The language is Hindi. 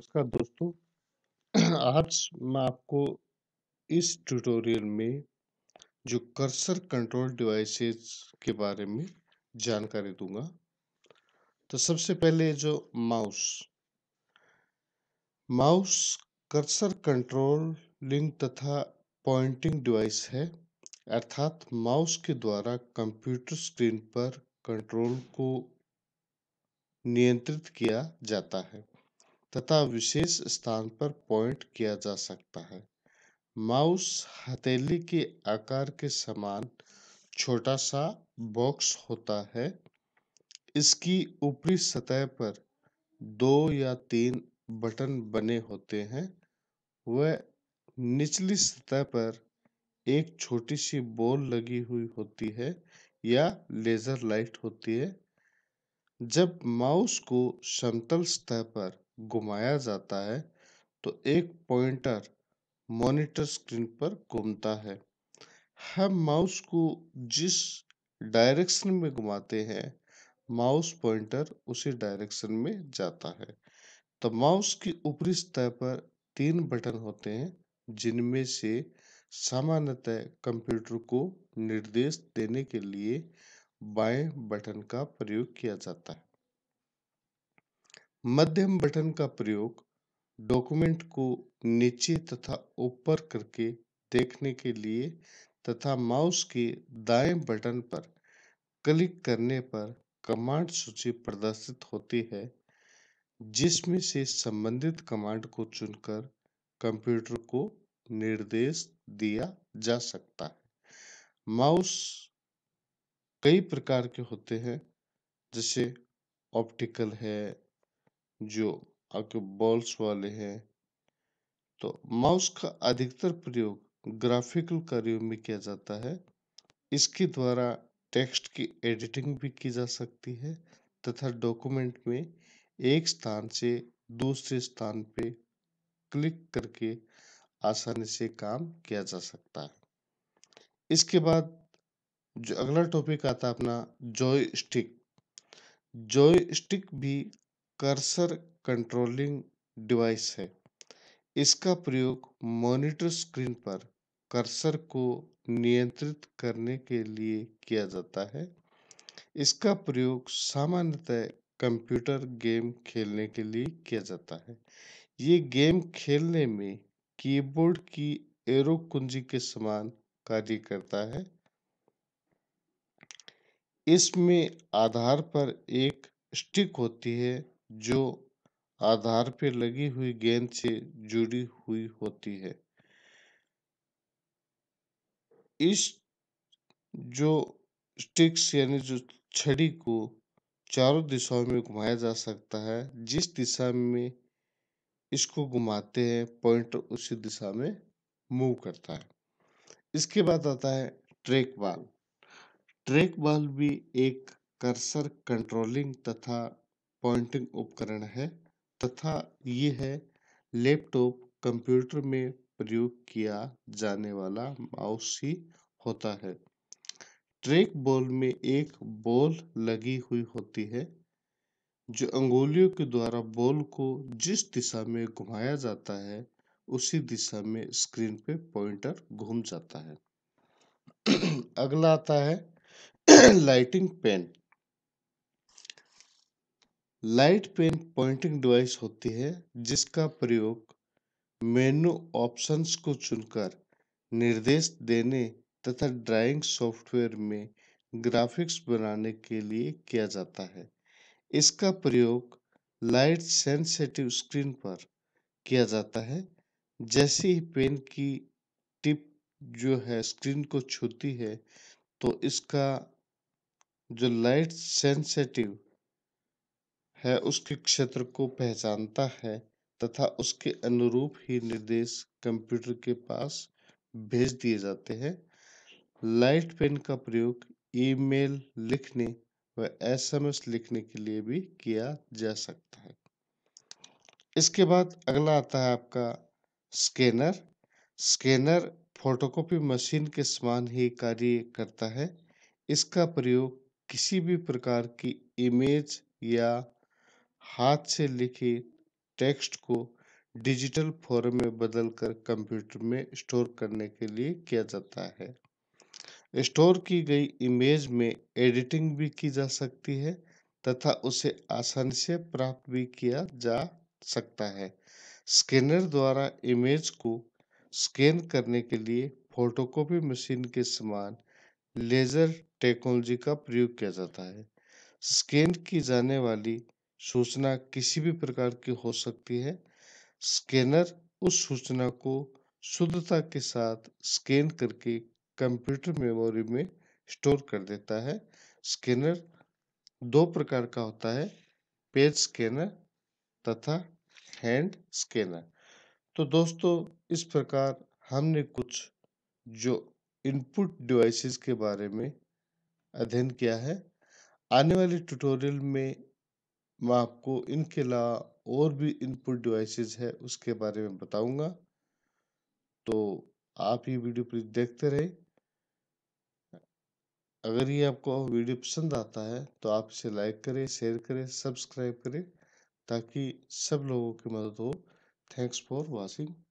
नमस्कार दोस्तों आज मैं आपको इस ट्यूटोरियल में जो कर्सर कंट्रोल डिवाइसेस के बारे में जानकारी दूंगा तो सबसे पहले जो mouse mouse cursor control link तथा पॉइंटिंग डिवाइस है अर्थात माउस के द्वारा कंप्यूटर स्क्रीन पर कंट्रोल को नियंत्रित किया जाता है तथा विशेष स्थान पर पॉइंट किया जा सकता है माउस हथेली के आकार के समान छोटा सा बॉक्स होता है इसकी ऊपरी सतह पर दो या तीन बटन बने होते हैं वह निचली सतह पर एक छोटी सी बॉल लगी हुई होती है या लेजर लाइट होती है जब माउस को समतल सतह पर घुमाया जाता है तो एक पॉइंटर मॉनिटर स्क्रीन पर घूमता है हम माउस को जिस डायरेक्शन में घुमाते हैं माउस पॉइंटर उसी डायरेक्शन में जाता है तो माउस की ऊपरी सतह पर तीन बटन होते हैं जिनमें से सामान्यतः कंप्यूटर को निर्देश देने के लिए बाएं बटन का प्रयोग किया जाता है मध्यम बटन का प्रयोग डॉक्यूमेंट को नीचे तथा ऊपर करके देखने के लिए तथा माउस के दाएं बटन पर क्लिक करने पर कमांड सूची प्रदर्शित होती है जिसमें से संबंधित कमांड को चुनकर कंप्यूटर को निर्देश दिया जा सकता है माउस कई प्रकार के होते हैं जैसे ऑप्टिकल है जो आपके बॉल्स वाले हैं तो माउस का अधिकतर प्रयोग ग्राफिकल कार्यों में किया जाता है इसके द्वारा टेक्स्ट की एडिटिंग भी की जा सकती है तथा डॉक्यूमेंट में एक स्थान से दूसरे स्थान पे क्लिक करके आसानी से काम किया जा सकता है इसके बाद जो अगला टॉपिक आता है अपना जॉय स्टिक जॉय स्टिक भी कर्सर कंट्रोलिंग डिवाइस है इसका प्रयोग मॉनिटर स्क्रीन पर कर्सर को नियंत्रित करने के लिए किया जाता है इसका प्रयोग सामान्यतः कंप्यूटर गेम खेलने के लिए किया जाता है ये गेम खेलने में कीबोर्ड की एरो कुंजी के समान कार्य करता है इसमें आधार पर एक स्टिक होती है जो आधार पे लगी हुई गेंद से जुड़ी हुई होती है इस जो स्टिक्स यानी जो छड़ी को चारों दिशाओं में घुमाया जा सकता है जिस दिशा में इसको घुमाते हैं पॉइंट उसी दिशा में मूव करता है इसके बाद आता है ट्रैक बॉल ट्रैक बॉल भी एक कर्सर कंट्रोलिंग तथा पॉइंटिंग उपकरण है तथा ये है लैपटॉप कंप्यूटर में प्रयोग किया जाने वाला माउस ही होता है ट्रैक बॉल में एक बॉल लगी हुई होती है जो अंगुलियों के द्वारा बॉल को जिस दिशा में घुमाया जाता है उसी दिशा में स्क्रीन पे पॉइंटर घूम जाता है अगला आता है lighting pen light pen pointing device होती है जिसका प्रयोग मेनू ऑप्शंस को चुनकर निर्देश देने तथा ड्राइंग सॉफ्टवेयर में ग्राफिक्स बनाने के लिए किया जाता है इसका प्रयोग लाइट सेंसेटिव स्क्रीन पर किया जाता है जैसे ही पेन की टिप जो है स्क्रीन को छूती है तो इसका जो लाइट सेंसेटिव है उसके क्षेत्र को पहचानता है तथा उसके अनुरूप ही निर्देश कंप्यूटर के पास भेज दिए जाते हैं लाइट पेन का प्रयोग ईमेल लिखने व एसएमएस लिखने के लिए भी किया जा सकता है इसके बाद अगला आता है आपका स्कैनर स्कैनर फोटोकॉपी मशीन के समान ही कार्य करता है इसका प्रयोग किसी भी प्रकार की इमेज या हाथ से लिखे टेक्स्ट को डिजिटल फॉर्म में बदलकर कंप्यूटर में स्टोर करने के लिए किया जाता है स्टोर की गई इमेज में एडिटिंग भी की जा सकती है तथा उसे आसानी से प्राप्त भी किया जा सकता है स्कैनर द्वारा इमेज को स्कैन करने के लिए फोटोकॉपी मशीन के समान लेज़र टेक्नोलॉजी का प्रयोग किया जाता है स्कैन की जाने वाली सूचना किसी भी प्रकार की हो सकती है स्कैनर उस सूचना को शुद्धता के साथ स्कैन करके कंप्यूटर मेमोरी में स्टोर कर देता है स्कैनर दो प्रकार का होता है पेज स्कैनर तथा हैंड स्कैनर तो दोस्तों इस प्रकार हमने कुछ जो इनपुट डिवाइसेस के बारे में अध्ययन किया है आने वाले ट्यूटोरियल में मैं आपको इनके अलावा और भी इनपुट डिवाइसेस है उसके बारे में बताऊंगा तो आप ये वीडियो प्लीज देखते रहे अगर ये आपको वीडियो पसंद आता है तो आप इसे लाइक करें शेयर करें सब्सक्राइब करें ताकि सब लोगों की मदद हो थैंक्स फॉर वॉचिंग